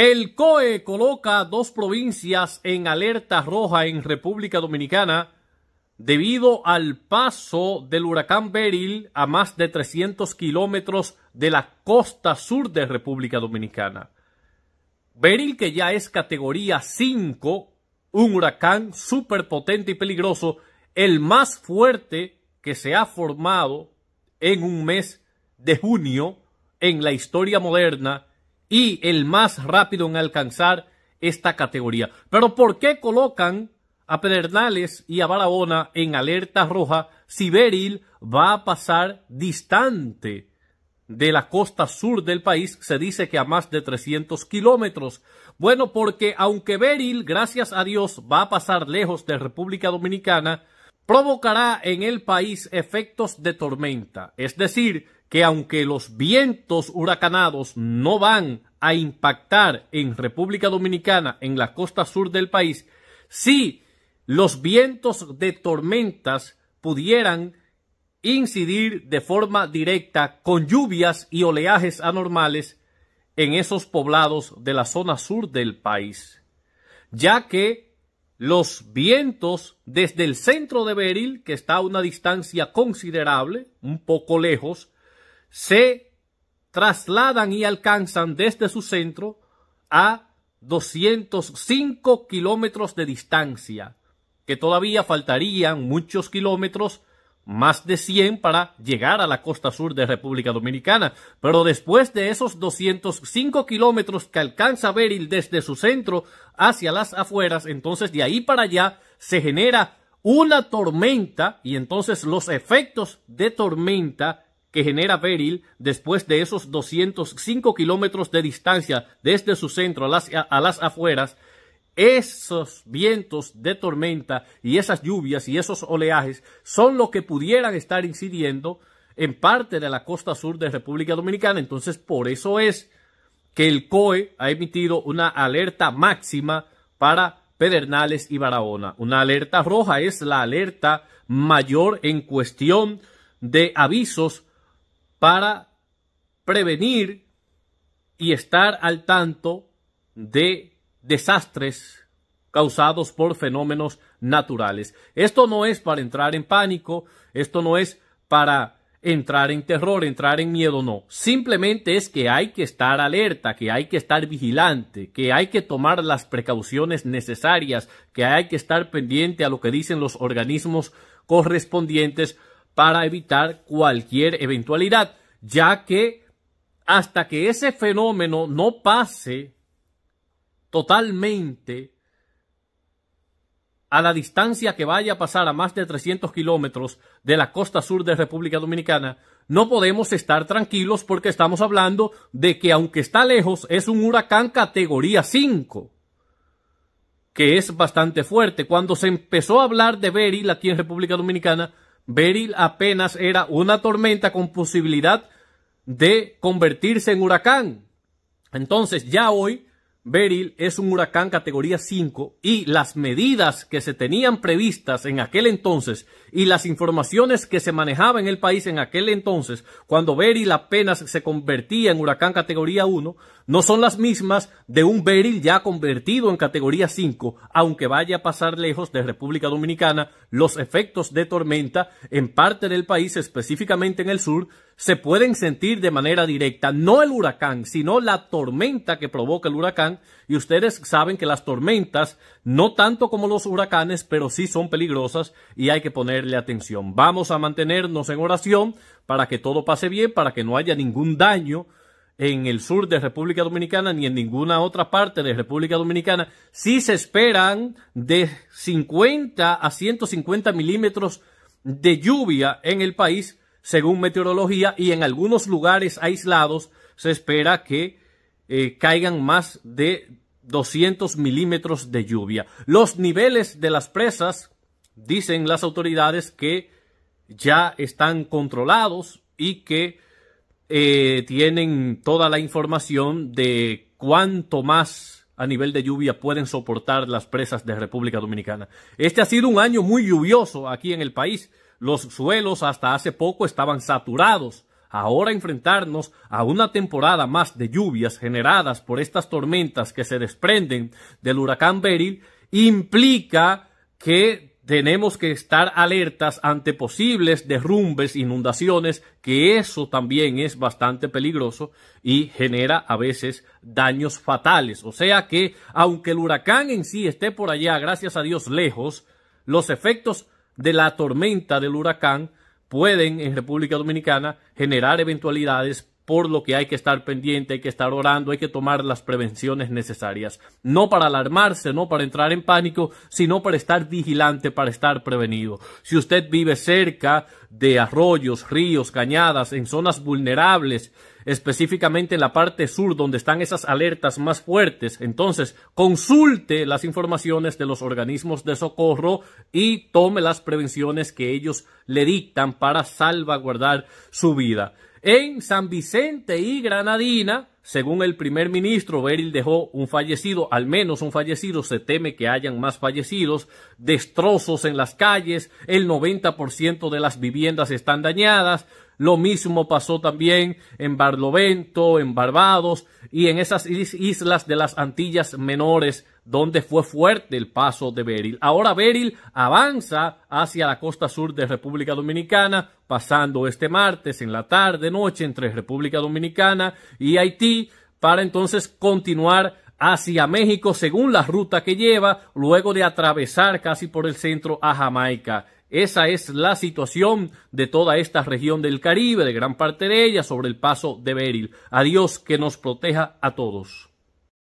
El COE coloca dos provincias en alerta roja en República Dominicana debido al paso del huracán Beryl a más de 300 kilómetros de la costa sur de República Dominicana. Beryl, que ya es categoría 5, un huracán superpotente y peligroso, el más fuerte que se ha formado en un mes de junio en la historia moderna y el más rápido en alcanzar esta categoría. Pero ¿por qué colocan a Pedernales y a Barahona en alerta roja si Beril va a pasar distante de la costa sur del país? Se dice que a más de 300 kilómetros. Bueno, porque aunque Beril, gracias a Dios, va a pasar lejos de República Dominicana, provocará en el país efectos de tormenta, es decir, que aunque los vientos huracanados no van a impactar en República Dominicana, en la costa sur del país, sí los vientos de tormentas pudieran incidir de forma directa con lluvias y oleajes anormales en esos poblados de la zona sur del país, ya que los vientos desde el centro de Beril, que está a una distancia considerable, un poco lejos, se trasladan y alcanzan desde su centro a 205 kilómetros de distancia, que todavía faltarían muchos kilómetros, más de 100 para llegar a la costa sur de República Dominicana. Pero después de esos 205 kilómetros que alcanza Beryl desde su centro hacia las afueras, entonces de ahí para allá se genera una tormenta y entonces los efectos de tormenta que genera Beryl después de esos 205 kilómetros de distancia desde su centro a las, a las afueras, esos vientos de tormenta y esas lluvias y esos oleajes son lo que pudieran estar incidiendo en parte de la costa sur de República Dominicana. Entonces, por eso es que el COE ha emitido una alerta máxima para Pedernales y Barahona. Una alerta roja es la alerta mayor en cuestión de avisos para prevenir y estar al tanto de desastres causados por fenómenos naturales. Esto no es para entrar en pánico, esto no es para entrar en terror, entrar en miedo, no. Simplemente es que hay que estar alerta, que hay que estar vigilante, que hay que tomar las precauciones necesarias, que hay que estar pendiente a lo que dicen los organismos correspondientes para evitar cualquier eventualidad, ya que hasta que ese fenómeno no pase totalmente a la distancia que vaya a pasar a más de 300 kilómetros de la costa sur de República Dominicana, no podemos estar tranquilos porque estamos hablando de que aunque está lejos, es un huracán categoría 5, que es bastante fuerte. Cuando se empezó a hablar de Beri, la aquí República Dominicana, Beryl apenas era una tormenta con posibilidad de convertirse en huracán. Entonces ya hoy Beryl es un huracán categoría 5 y las medidas que se tenían previstas en aquel entonces y las informaciones que se manejaba en el país en aquel entonces, cuando Beryl apenas se convertía en huracán categoría 1, no son las mismas de un Beryl ya convertido en categoría 5, aunque vaya a pasar lejos de República Dominicana, los efectos de tormenta en parte del país, específicamente en el sur, se pueden sentir de manera directa, no el huracán, sino la tormenta que provoca el huracán. Y ustedes saben que las tormentas, no tanto como los huracanes, pero sí son peligrosas y hay que ponerle atención. Vamos a mantenernos en oración para que todo pase bien, para que no haya ningún daño en el sur de República Dominicana ni en ninguna otra parte de República Dominicana. Si se esperan de 50 a 150 milímetros de lluvia en el país según meteorología y en algunos lugares aislados se espera que eh, caigan más de 200 milímetros de lluvia. Los niveles de las presas, dicen las autoridades, que ya están controlados y que eh, tienen toda la información de cuánto más a nivel de lluvia pueden soportar las presas de República Dominicana. Este ha sido un año muy lluvioso aquí en el país. Los suelos hasta hace poco estaban saturados. Ahora enfrentarnos a una temporada más de lluvias generadas por estas tormentas que se desprenden del huracán Beryl implica que tenemos que estar alertas ante posibles derrumbes, inundaciones, que eso también es bastante peligroso y genera a veces daños fatales. O sea que, aunque el huracán en sí esté por allá, gracias a Dios, lejos, los efectos de la tormenta del huracán pueden en República Dominicana generar eventualidades por lo que hay que estar pendiente, hay que estar orando, hay que tomar las prevenciones necesarias. No para alarmarse, no para entrar en pánico, sino para estar vigilante, para estar prevenido. Si usted vive cerca de arroyos, ríos, cañadas, en zonas vulnerables, específicamente en la parte sur donde están esas alertas más fuertes. Entonces, consulte las informaciones de los organismos de socorro y tome las prevenciones que ellos le dictan para salvaguardar su vida. En San Vicente y Granadina, según el primer ministro, Beryl dejó un fallecido, al menos un fallecido, se teme que hayan más fallecidos, destrozos en las calles, el 90% de las viviendas están dañadas, lo mismo pasó también en Barlovento, en Barbados y en esas islas de las Antillas menores donde fue fuerte el paso de Beryl. Ahora Beryl avanza hacia la costa sur de República Dominicana, pasando este martes en la tarde, noche, entre República Dominicana y Haití, para entonces continuar hacia México según la ruta que lleva, luego de atravesar casi por el centro a Jamaica. Esa es la situación de toda esta región del Caribe, de gran parte de ella, sobre el paso de Beryl. Adiós que nos proteja a todos.